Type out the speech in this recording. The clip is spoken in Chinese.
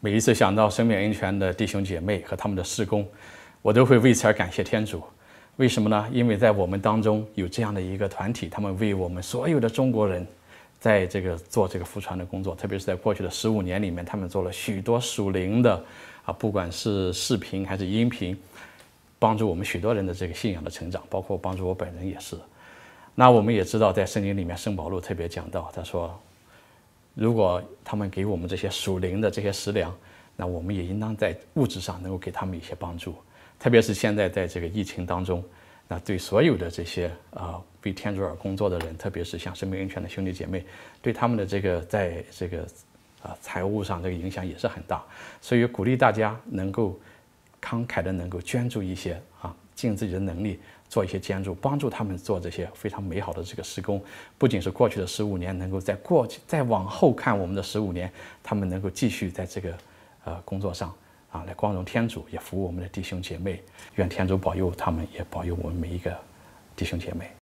每一次想到生命安全的弟兄姐妹和他们的事工，我都会为此而感谢天主。为什么呢？因为在我们当中有这样的一个团体，他们为我们所有的中国人，在这个做这个福传的工作，特别是在过去的十五年里面，他们做了许多属灵的啊，不管是视频还是音频，帮助我们许多人的这个信仰的成长，包括帮助我本人也是。那我们也知道，在圣经里面圣保禄特别讲到，他说。如果他们给我们这些属灵的这些食粮，那我们也应当在物质上能够给他们一些帮助。特别是现在在这个疫情当中，那对所有的这些啊，为天主而工作的人，特别是像生命恩泉的兄弟姐妹，对他们的这个在这个啊财务上这个影响也是很大。所以鼓励大家能够慷慨的能够捐助一些啊。尽自己的能力做一些捐助，帮助他们做这些非常美好的这个施工。不仅是过去的十五年能够在过去再往后看我们的十五年，他们能够继续在这个呃工作上啊来光荣天主，也服务我们的弟兄姐妹。愿天主保佑他们，也保佑我们每一个弟兄姐妹。